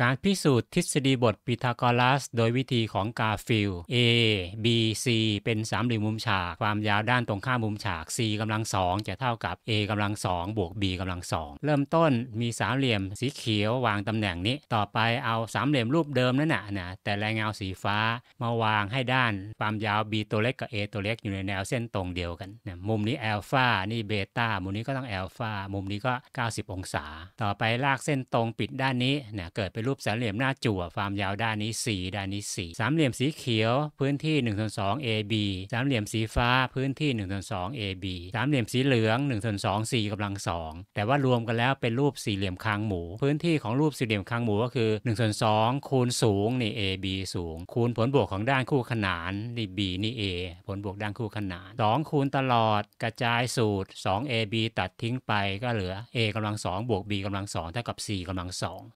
การพิสูจน์ทฤษฎีบทปิทาโกรัสโดยวิธีของกาฟิล A B C เป็นสามเหลี่ยมมุมฉาก ความยาวด้านตรงข้ามมุมฉาก C กำลังสองจะเท่ากับ A กำลังสองบวก B กำลังสอง เริ่มต้นมีสามเหลี่ยมสีเขียววางตำแหน่งนี้ ต่อไปเอาสามเหลี่ยมรูปเดิมนั่นนะนะแต่แรงเงาสีฟ้ามาวางให้ด้าน ความยาว B ตัวเล็กกับ A ตัวเล็กอยู่ในแนวเส้นตรงเดียวกันนะมุมนี้อัลฟานี่เบต้ามุมนี้ก็ต้องอัลฟามุมนี้ก็90 องศา ต่อไปลากเส้นตรงปิดด้านนี้นะเกิดเป็น็นรูปสามเหลี่ยมหน้าจั่วความยาวด้านนี้ 4ด้านนี้4สามเหลี่ยมสีเขียวพื้นที่1นึ่งส่วนสอ AB สามเหลี่ยมสีฟ้าพื้นที่1นึ่งส่วนสอ AB สามเหลี่ยมสีเหลือง1นึ่งส่วนสองสี่กำลังสองแต่ว่ารวมกันแล้วเป็นรูปสี่เหลี่ยมคางหมู พื้นที่ของรูปสี่เหลี่ยมคางหมูก็คือ1นึ่งส่วนสองคูณสูงนี่ AB สูงคูณผลบวกของด้านคู่ขนานนี่ B นี่ A ผลบวกด้านคู่ขนาน2คูณตลอด กระจายสูตร 2AB ตัดทิ้งไปก็เหลือ A กำลังสองบวก B กำลังสองเท่ากับ4กำลังสอง